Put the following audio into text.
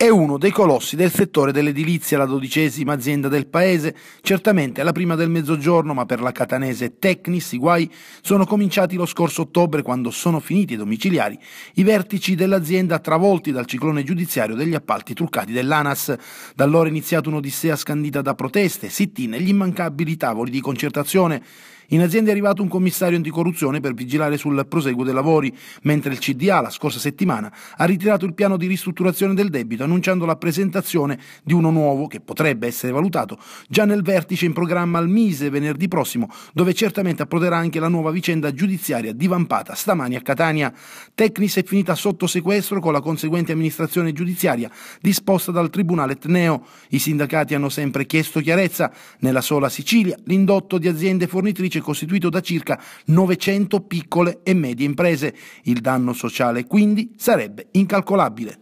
È uno dei colossi del settore dell'edilizia, la dodicesima azienda del paese, certamente la prima del mezzogiorno, ma per la catanese Tecnis i guai sono cominciati lo scorso ottobre quando sono finiti i domiciliari i vertici dell'azienda travolti dal ciclone giudiziario degli appalti truccati dell'ANAS. Da allora è iniziata un'odissea scandita da proteste, sit-in e gli immancabili tavoli di concertazione. In azienda è arrivato un commissario anticorruzione per vigilare sul proseguo dei lavori, mentre il CDA la scorsa settimana ha ritirato il piano di ristrutturazione del debito annunciando la presentazione di uno nuovo che potrebbe essere valutato già nel vertice in programma al Mise venerdì prossimo, dove certamente approderà anche la nuova vicenda giudiziaria divampata stamani a Catania. Tecnis è finita sotto sequestro con la conseguente amministrazione giudiziaria disposta dal Tribunale Etneo. I sindacati hanno sempre chiesto chiarezza. Nella sola Sicilia l'indotto di aziende fornitrici invece costituito da circa 900 piccole e medie imprese. Il danno sociale quindi sarebbe incalcolabile.